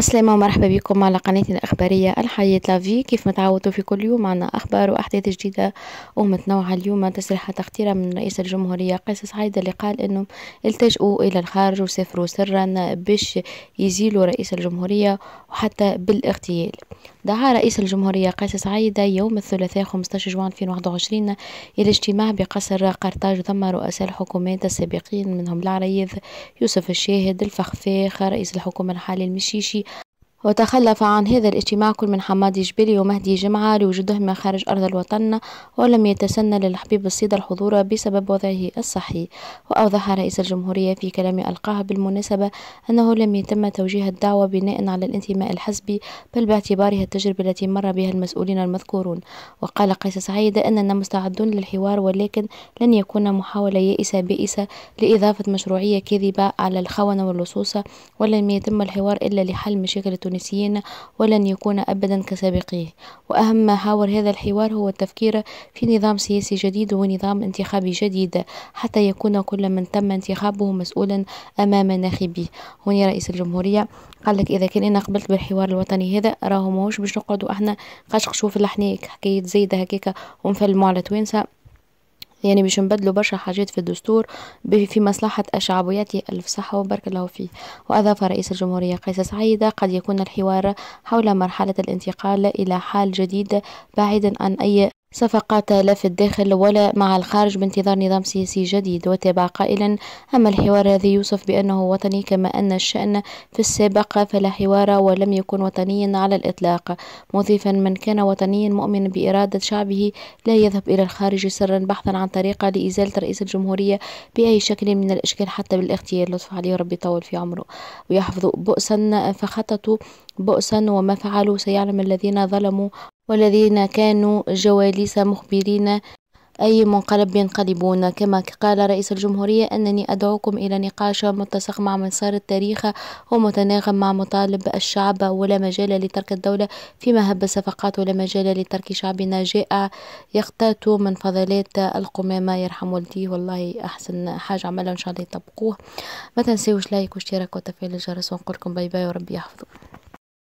السلامة ومرحبا بكم على قناتنا الأخبارية الحياة لافي كيف متعودوا في كل يوم معنا أخبار وأحداث جديدة ومتنوعة اليوم تصريحات تختيرة من رئيس الجمهورية قيس سعيد اللي قال أنهم التجؤوا إلى الخارج وسافروا سرا باش يزيلوا رئيس الجمهورية وحتى بالاغتيال دعا رئيس الجمهورية قيس سعيد يوم الثلاثاء 15 جوان 2021 إلى اجتماع بقصر قرطاج ثم رؤساء الحكومات السابقين منهم العريض يوسف الشاهد الفخفاخ رئيس الحكومة الحالي المشيشي وتخلف عن هذا الاجتماع كل من حمادي جبلي ومهدي جمعة لوجودهما خارج أرض الوطن ولم يتسنى للحبيب الصيد الحضور بسبب وضعه الصحي وأوضح رئيس الجمهورية في كلام ألقاه بالمناسبة أنه لم يتم توجيه الدعوة بناء على الانتماء الحزبي بل باعتبارها التجربة التي مر بها المسؤولين المذكورون وقال قيس سعيد أننا مستعدون للحوار ولكن لن يكون محاولة يائسة بائسة لإضافة مشروعية كذبة على الخونة واللصوصة ولم يتم الحوار إلا لحل مشاكل التونسيين ولن يكون أبدا كسابقيه وأهم ما حاور هذا الحوار هو التفكير في نظام سياسي جديد ونظام انتخابي جديد حتى يكون كل من تم انتخابه مسؤولا أمام ناخبيه هنا رئيس الجمهورية قال لك إذا كان أنا قبلت بالحوار الوطني هذا راهو ماهوش باش نقعدوا احنا قشقشوا في الحنيك حكاية زايدة هكاكا ونفلموا على توانسة يعني باش نبدلوا برشا حاجات في الدستور في مصلحة الشعب ويأتي ألف صحة وبارك الله فيه وأضاف رئيس الجمهورية قيس سعيدة قد يكون الحوار حول مرحلة الانتقال إلى حال جديد بعيدا عن أي صفقات لا في الداخل ولا مع الخارج بانتظار نظام سياسي جديد وتابع قائلا أما الحوار هذا يوصف بأنه وطني كما أن الشأن في السابق فلا حوار ولم يكن وطنيا على الإطلاق مضيفا من كان وطنيا مؤمن بإرادة شعبه لا يذهب إلى الخارج سرا بحثا عن طريقة لإزالة رئيس الجمهورية بأي شكل من الأشكال حتى بالاغتيال لطف عليه ربي يطول في عمره ويحفظ بؤسا فخططوا بؤسا وما فعلوا سيعلم الذين ظلموا والذين كانوا جواليس مخبرين أي منقلب ينقلبون كما قال رئيس الجمهورية أنني أدعوكم إلى نقاش متسق مع مسار التاريخ ومتناغم مع مطالب الشعب ولا مجال لترك الدولة فيما هب الصفقات ولا مجال لترك شعبنا جائع يقتات من فضلات القمامة يرحم والديه والله أحسن حاجة عملها إن شاء الله يطبقوه ما تنسيوش لايك واشتراك وتفعيل الجرس ونقول لكم باي باي وربي يحفظكم